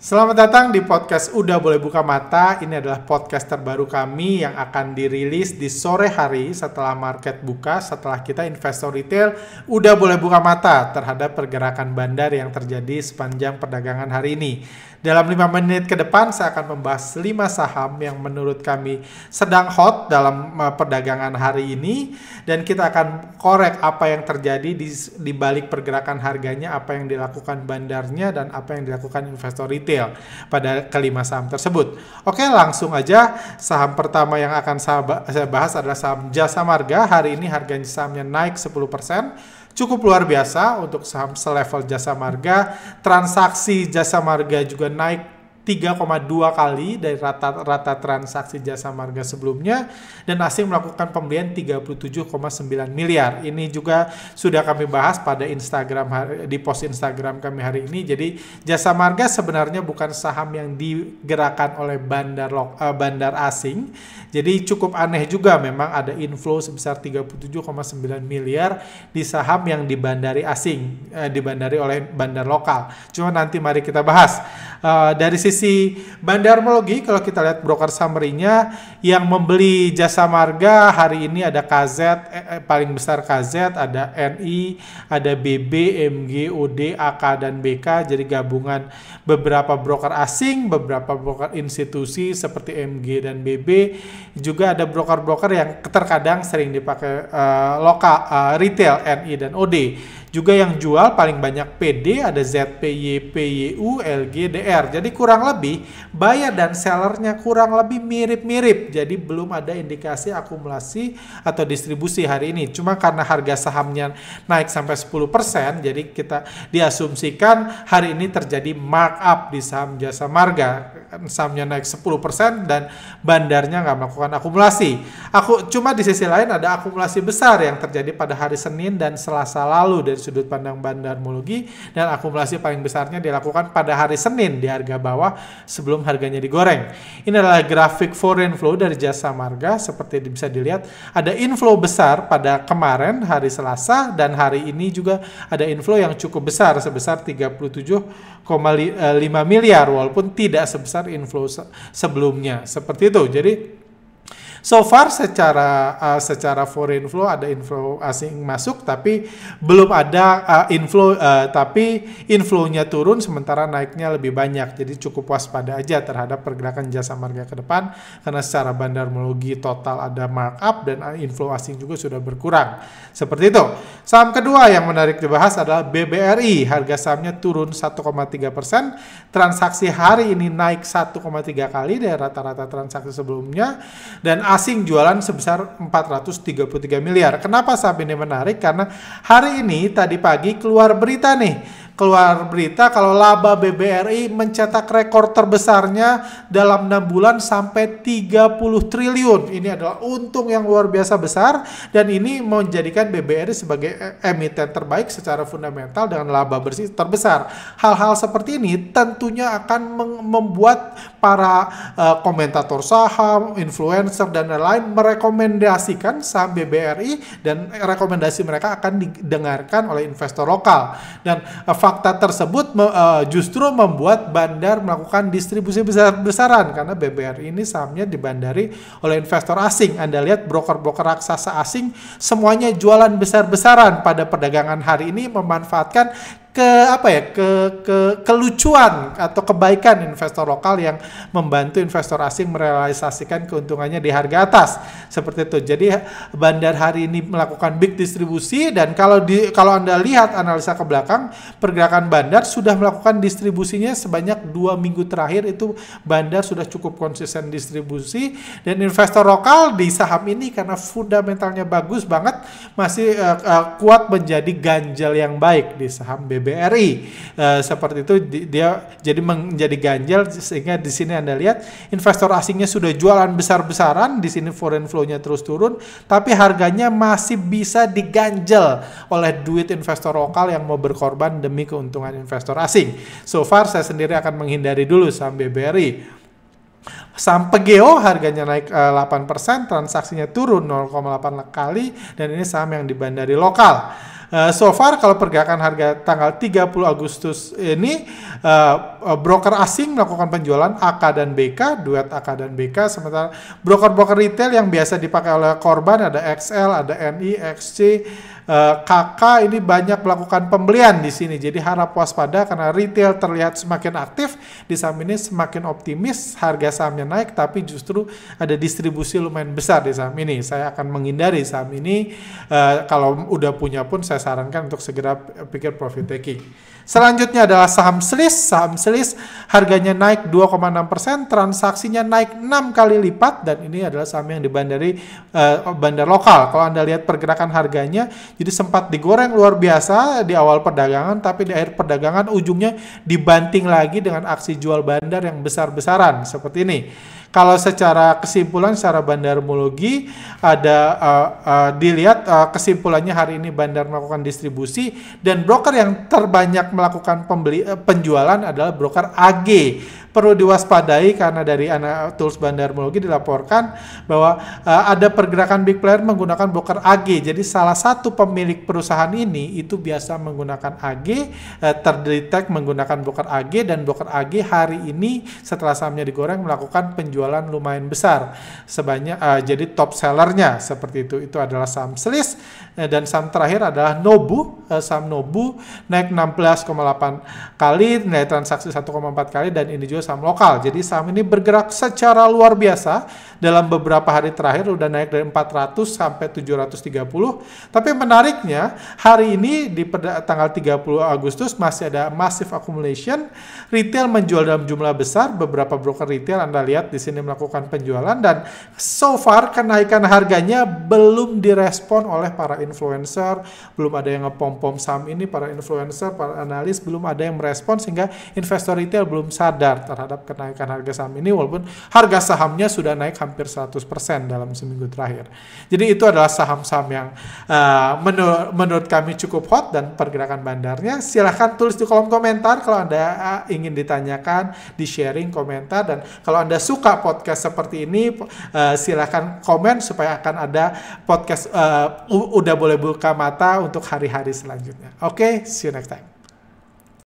Selamat datang di podcast Udah Boleh Buka Mata. Ini adalah podcast terbaru kami yang akan dirilis di sore hari setelah market buka, setelah kita investor retail udah boleh buka mata terhadap pergerakan bandar yang terjadi sepanjang perdagangan hari ini. Dalam 5 menit ke depan saya akan membahas 5 saham yang menurut kami sedang hot dalam eh, perdagangan hari ini dan kita akan korek apa yang terjadi di, di balik pergerakan harganya, apa yang dilakukan bandarnya dan apa yang dilakukan investor retail detail pada kelima saham tersebut. Oke, langsung aja saham pertama yang akan saya bahas adalah saham Jasa Marga. Hari ini harga sahamnya naik 10% cukup luar biasa untuk saham selevel jasa marga. Transaksi jasa marga juga naik 3,2 kali dari rata-rata transaksi jasa marga sebelumnya dan asing melakukan pembelian 37,9 miliar. Ini juga sudah kami bahas pada Instagram di post Instagram kami hari ini. Jadi jasa marga sebenarnya bukan saham yang digerakkan oleh bandar lo, uh, bandar asing. Jadi cukup aneh juga memang ada inflow sebesar 37,9 miliar di saham yang dibandari asing, uh, dibandari oleh bandar lokal. Cuma nanti mari kita bahas Uh, dari sisi bandarmologi, kalau kita lihat broker summary-nya, yang membeli jasa marga hari ini ada KZ, eh, eh, paling besar KZ, ada NI, ada BB, MG, OD, AK, dan BK, jadi gabungan beberapa broker asing, beberapa broker institusi seperti MG dan BB, juga ada broker-broker yang terkadang sering dipakai uh, eh, lokal, uh, retail, NI, dan OD. Juga yang jual paling banyak PD, ada ZPY, PYU, LG, DL, jadi kurang lebih buyer dan sellernya kurang lebih mirip-mirip. Jadi belum ada indikasi akumulasi atau distribusi hari ini. Cuma karena harga sahamnya naik sampai 10%, jadi kita diasumsikan hari ini terjadi markup di saham jasa marga. Kan sahamnya naik 10% dan bandarnya nggak melakukan akumulasi. Aku cuma di sisi lain ada akumulasi besar yang terjadi pada hari Senin dan Selasa lalu dari sudut pandang bandarmologi dan akumulasi paling besarnya dilakukan pada hari Senin di harga bawah sebelum harganya digoreng. Ini adalah grafik foreign flow dari jasa marga. Seperti bisa dilihat, ada inflow besar pada kemarin hari Selasa dan hari ini juga ada inflow yang cukup besar sebesar 37,5 miliar walaupun tidak sebesar inflow sebelumnya. Seperti itu. Jadi So far secara uh, secara foreign flow ada inflow asing masuk tapi belum ada uh, inflow uh, tapi inflownya turun sementara naiknya lebih banyak. Jadi cukup waspada aja terhadap pergerakan jasa marga ke depan karena secara bandarmologi total ada markup dan uh, inflow asing juga sudah berkurang. Seperti itu. Saham kedua yang menarik dibahas adalah BBRI. Harga sahamnya turun 1,3 persen. Transaksi hari ini naik 1,3 kali dari rata-rata transaksi sebelumnya. Dan asing jualan sebesar 433 miliar. Kenapa saham ini menarik? Karena hari ini tadi pagi keluar berita nih keluar berita kalau laba BBRI mencetak rekor terbesarnya dalam 6 bulan sampai 30 triliun. Ini adalah untung yang luar biasa besar dan ini menjadikan BBRI sebagai emiten terbaik secara fundamental dengan laba bersih terbesar. Hal-hal seperti ini tentunya akan membuat para e, komentator saham, influencer dan lain-lain merekomendasikan saham BBRI dan rekomendasi mereka akan didengarkan oleh investor lokal. Dan e, fakta tersebut e, justru membuat bandar melakukan distribusi besar-besaran karena BBR ini sahamnya dibandari oleh investor asing. Anda lihat broker-broker raksasa asing semuanya jualan besar-besaran pada perdagangan hari ini memanfaatkan ke apa ya ke ke kelucuan atau kebaikan investor lokal yang membantu investor asing merealisasikan keuntungannya di harga atas seperti itu jadi bandar hari ini melakukan big distribusi dan kalau di kalau anda lihat analisa ke belakang pergerakan bandar sudah melakukan distribusinya sebanyak dua minggu terakhir itu bandar sudah cukup konsisten distribusi dan investor lokal di saham ini karena fundamentalnya bagus banget masih uh, uh, kuat menjadi ganjal yang baik di saham b BBRI uh, eh, seperti itu dia jadi menjadi ganjel sehingga di sini anda lihat investor asingnya sudah jualan besar-besaran di sini foreign flow-nya terus turun tapi harganya masih bisa diganjel oleh duit investor lokal yang mau berkorban demi keuntungan investor asing. So far saya sendiri akan menghindari dulu saham BBRI. Saham Pegeo harganya naik 8%, eh, transaksinya turun 0,8 kali, dan ini saham yang dibandari lokal uh, so far kalau pergerakan harga tanggal 30 Agustus ini uh, broker asing melakukan penjualan AK dan BK, duet AK dan BK sementara broker-broker retail yang biasa dipakai oleh korban ada XL, ada NI, XC, Eh, kakak ini banyak melakukan pembelian di sini. Jadi harap waspada karena retail terlihat semakin aktif, di saham ini semakin optimis, harga sahamnya naik tapi justru ada distribusi lumayan besar di saham ini. Saya akan menghindari saham ini uh, kalau udah punya pun saya sarankan untuk segera pikir profit taking. Selanjutnya adalah saham Selis. Saham Selis harganya naik 2,6%, transaksinya naik 6 kali lipat dan ini adalah saham yang di uh, eh, bandar lokal. Kalau Anda lihat pergerakan harganya jadi sempat digoreng luar biasa di awal perdagangan, tapi di akhir perdagangan ujungnya dibanting lagi dengan aksi jual bandar yang besar-besaran seperti ini. Kalau secara kesimpulan secara bandarmologi ada uh, uh, dilihat uh, kesimpulannya hari ini bandar melakukan distribusi dan broker yang terbanyak melakukan pembeli uh, penjualan adalah broker AG. Perlu diwaspadai karena dari anak tools bandarmologi dilaporkan bahwa uh, ada pergerakan big player menggunakan broker AG. Jadi salah satu pemilik perusahaan ini itu biasa menggunakan AG uh, terdetek menggunakan broker AG dan broker AG hari ini setelah sahamnya digoreng melakukan penjualan penjualan lumayan besar sebanyak uh, jadi top sellernya seperti itu itu adalah saham Selis eh, dan saham terakhir adalah Nobu uh, eh, saham Nobu naik 16,8 kali naik transaksi 1,4 kali dan ini juga saham lokal jadi saham ini bergerak secara luar biasa dalam beberapa hari terakhir udah naik dari 400 sampai 730. Tapi menariknya hari ini di tanggal 30 Agustus masih ada massive accumulation, retail menjual dalam jumlah besar, beberapa broker retail Anda lihat di sini melakukan penjualan dan so far kenaikan harganya belum direspon oleh para influencer, belum ada yang ngepom-pom saham ini, para influencer, para analis belum ada yang merespon sehingga investor retail belum sadar terhadap kenaikan harga saham ini walaupun harga sahamnya sudah naik hampir 100% dalam seminggu terakhir. Jadi itu adalah saham-saham yang uh, eh, menur menurut kami cukup hot dan pergerakan bandarnya. Silahkan tulis di kolom komentar kalau Anda uh, ingin ditanyakan, di-sharing komentar. Dan kalau Anda suka podcast seperti ini, uh, silahkan komen supaya akan ada podcast uh, Udah Boleh Buka Mata untuk hari-hari selanjutnya. Oke, okay, see you next time.